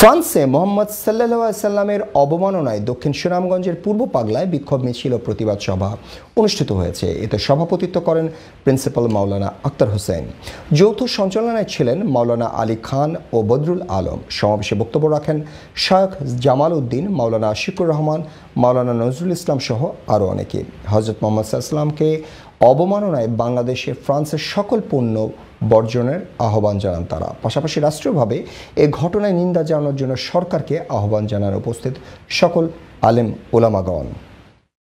ফ্রান্সে মোহাম্মদ সাল্লা সাল্লামের অবমাননায় দক্ষিণ সুনামগঞ্জের পূর্ব পাগলায় বিক্ষোভ মিছিল প্রতিবাদ সভা অনুষ্ঠিত হয়েছে এতে সভাপতিত্ব করেন প্রিন্সিপাল মাওলানা আক্তার হোসেন যৌথ সঞ্চালনায় ছিলেন মাওলানা আলী খান ও বদরুল আলম সমাবেশে বক্তব্য রাখেন শায়খ জামাল উদ্দিন মাওলানা আশিকুর রহমান মাওলানা নজরুল ইসলাম সহ আরও অনেকে হজরত মোহাম্মদ সাল্লামকে অবমাননায় বাংলাদেশে ফ্রান্সের সকল পণ্য বর্জনের আহ্বান জানান তারা পাশাপাশি রাষ্ট্রীয়ভাবে এ ঘটনায় নিন্দা জানানোর জন্য সরকারকে আহ্বান জানান উপস্থিত সকল আলেম ওলামাগণ